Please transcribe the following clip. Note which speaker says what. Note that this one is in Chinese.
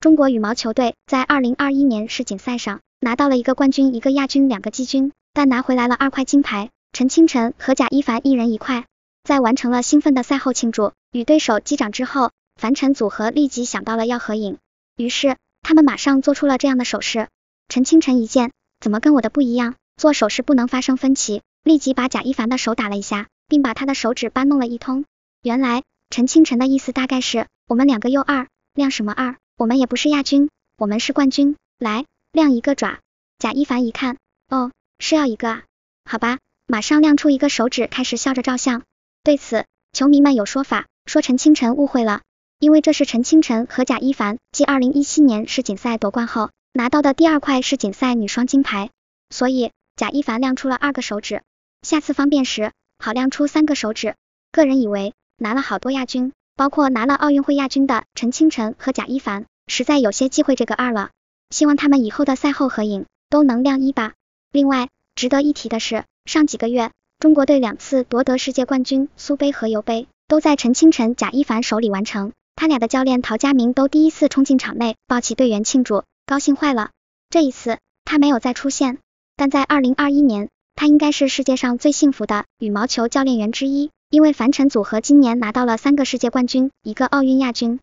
Speaker 1: 中国羽毛球队在二零二一年世锦赛上拿到了一个冠军、一个亚军、两个季军，但拿回来了二块金牌。陈清晨和贾一凡一人一块。在完成了兴奋的赛后庆祝与对手击掌之后，樊尘组合立即想到了要合影，于是他们马上做出了这样的手势。陈清晨一见，怎么跟我的不一样？做手势不能发生分歧，立即把贾一凡的手打了一下，并把他的手指搬弄了一通。原来陈清晨的意思大概是，我们两个又二亮什么二？我们也不是亚军，我们是冠军。来，亮一个爪。贾一凡一看，哦，是要一个啊，好吧，马上亮出一个手指，开始笑着照相。对此，球迷们有说法，说陈清晨误会了，因为这是陈清晨和贾一凡继二零一七年世锦赛夺冠后拿到的第二块世锦赛女双金牌，所以贾一凡亮出了二个手指，下次方便时好亮出三个手指。个人以为，拿了好多亚军，包括拿了奥运会亚军的陈清晨和贾一凡。实在有些忌讳这个二了，希望他们以后的赛后合影都能亮一吧。另外值得一提的是，上几个月中国队两次夺得世界冠军，苏杯和尤杯都在陈清晨、贾一凡手里完成，他俩的教练陶佳明都第一次冲进场内抱起队员庆祝，高兴坏了。这一次他没有再出现，但在二零二一年，他应该是世界上最幸福的羽毛球教练员之一，因为樊晨组合今年拿到了三个世界冠军，一个奥运亚军。